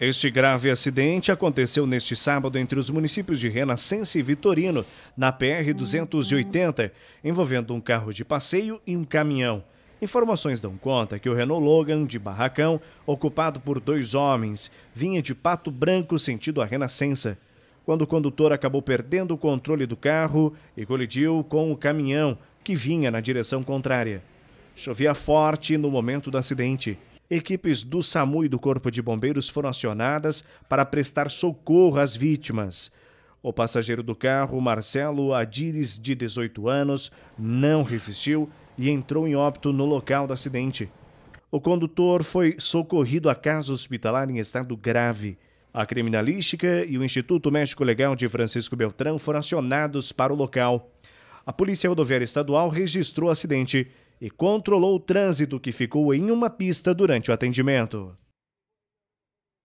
Este grave acidente aconteceu neste sábado entre os municípios de Renascença e Vitorino, na PR-280, envolvendo um carro de passeio e um caminhão. Informações dão conta que o Renault Logan, de Barracão, ocupado por dois homens, vinha de Pato Branco sentido a Renascença. Quando o condutor acabou perdendo o controle do carro e colidiu com o caminhão, que vinha na direção contrária. Chovia forte no momento do acidente equipes do SAMU e do Corpo de Bombeiros foram acionadas para prestar socorro às vítimas. O passageiro do carro, Marcelo Adires, de 18 anos, não resistiu e entrou em óbito no local do acidente. O condutor foi socorrido a casa hospitalar em estado grave. A criminalística e o Instituto Médico Legal de Francisco Beltrão foram acionados para o local. A Polícia Rodoviária Estadual registrou o acidente e controlou o trânsito que ficou em uma pista durante o atendimento.